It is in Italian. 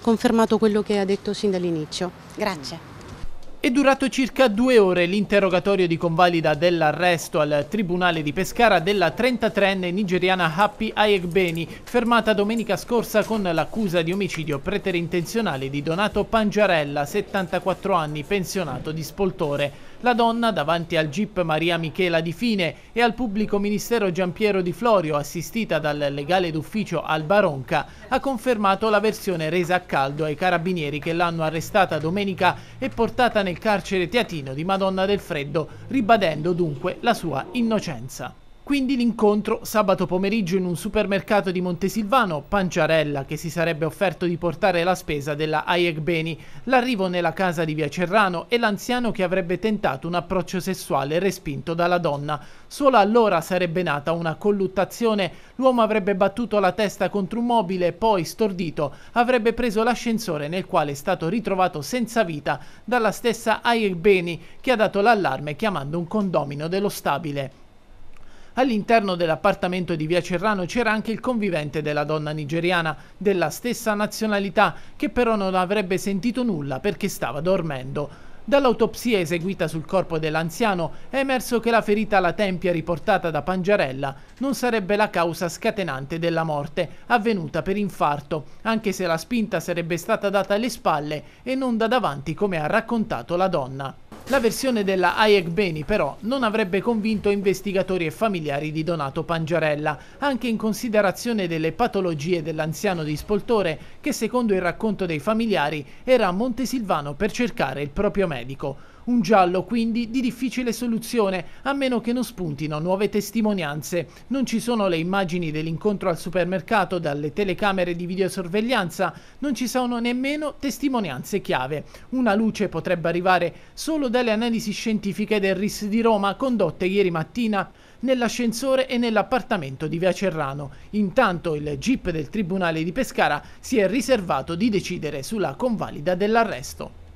confermato quello che ha detto sin dall'inizio. Grazie. È durato circa due ore l'interrogatorio di convalida dell'arresto al Tribunale di Pescara della 33enne nigeriana Happy Ayegbeni, fermata domenica scorsa con l'accusa di omicidio preterintenzionale di Donato Pangiarella, 74 anni, pensionato di Spoltore. La donna, davanti al GIP Maria Michela di Fine e al pubblico ministero Giampiero Di Florio, assistita dal legale d'ufficio Alba Ronca, ha confermato la versione resa a caldo ai carabinieri che l'hanno arrestata domenica e portata nel carcere teatino di Madonna del Freddo, ribadendo dunque la sua innocenza. Quindi l'incontro sabato pomeriggio in un supermercato di Montesilvano, Panciarella, che si sarebbe offerto di portare la spesa della Hayek Beni, l'arrivo nella casa di Via Cerrano e l'anziano che avrebbe tentato un approccio sessuale respinto dalla donna. Solo allora sarebbe nata una colluttazione, l'uomo avrebbe battuto la testa contro un mobile, poi, stordito, avrebbe preso l'ascensore nel quale è stato ritrovato senza vita dalla stessa Hayek Beni, che ha dato l'allarme chiamando un condomino dello stabile. All'interno dell'appartamento di via Cerrano c'era anche il convivente della donna nigeriana, della stessa nazionalità, che però non avrebbe sentito nulla perché stava dormendo. Dall'autopsia eseguita sul corpo dell'anziano è emerso che la ferita alla tempia riportata da Pangiarella non sarebbe la causa scatenante della morte, avvenuta per infarto, anche se la spinta sarebbe stata data alle spalle e non da davanti come ha raccontato la donna. La versione della Hayek Beni però non avrebbe convinto investigatori e familiari di Donato Pangiarella, anche in considerazione delle patologie dell'anziano di Spoltore che secondo il racconto dei familiari era a Montesilvano per cercare il proprio medico. Un giallo quindi di difficile soluzione, a meno che non spuntino nuove testimonianze. Non ci sono le immagini dell'incontro al supermercato dalle telecamere di videosorveglianza, non ci sono nemmeno testimonianze chiave. Una luce potrebbe arrivare solo da dalle analisi scientifiche del RIS di Roma condotte ieri mattina nell'ascensore e nell'appartamento di Via Cerrano. Intanto il GIP del Tribunale di Pescara si è riservato di decidere sulla convalida dell'arresto.